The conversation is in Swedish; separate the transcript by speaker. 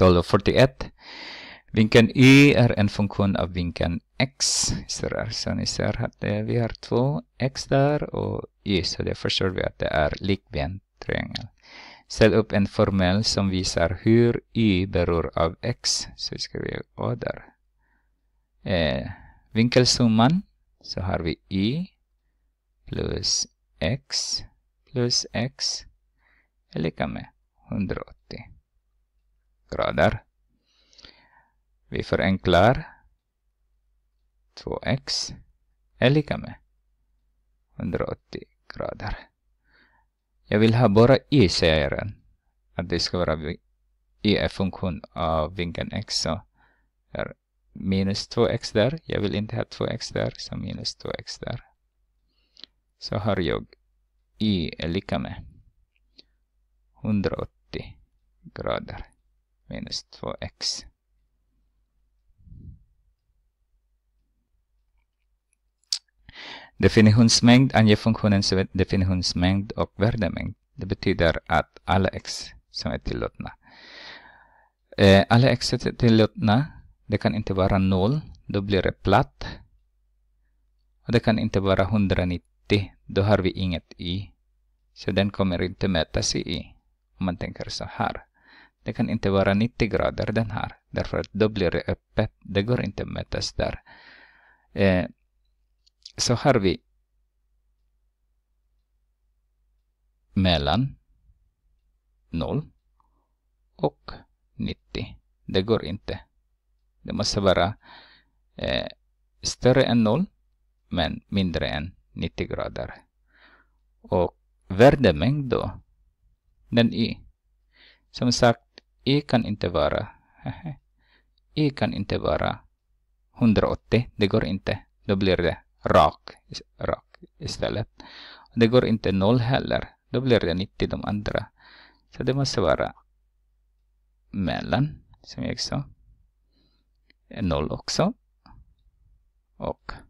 Speaker 1: 1241 of Vinkeln y är en funktion av vinkeln x. Sådär. Så ni ser att vi har två x där och y, så det förstår vi att det är likbent triangel. Ställ upp en formel som visar hur y beror av x. Så ska vi gå där. Eh, vinkelsumman, så har vi y plus x plus x är lika med 180 grader. Vi förenklar. 2x är lika med 180 grader. Jag vill ha bara i, serien jag Att det ska vara i är funktion av vinkeln x. Så är minus 2x där. Jag vill inte ha 2x där, så minus 2x där. Så har jag i är lika med 180 grader minus 2x. Definitionsmängd anger funktionens definitionsmängd och värdemängd. Det betyder att alla x som är tillåtna. Eh, alla x är tillåtna. Det kan inte vara noll. Då blir det platt. Och det kan inte vara 190. Då har vi inget i. Så den kommer inte mätas i i. Om man tänker så här. Det kan inte vara 90 grader den här, därför att då blir det öppet. Det går inte att mätas där. Eh, så har vi mellan 0 och 90. Det går inte. Det måste vara eh, större än 0 men mindre än 90 grader. Och värdemängd då, den i. Som sagt, E kan inte vara... E kan inte vara 180. Det går inte. Då blir det rak, rak istället. Det går inte noll heller. Då blir det 90 de andra. Så det måste vara mellan, som jag sa. noll också. Och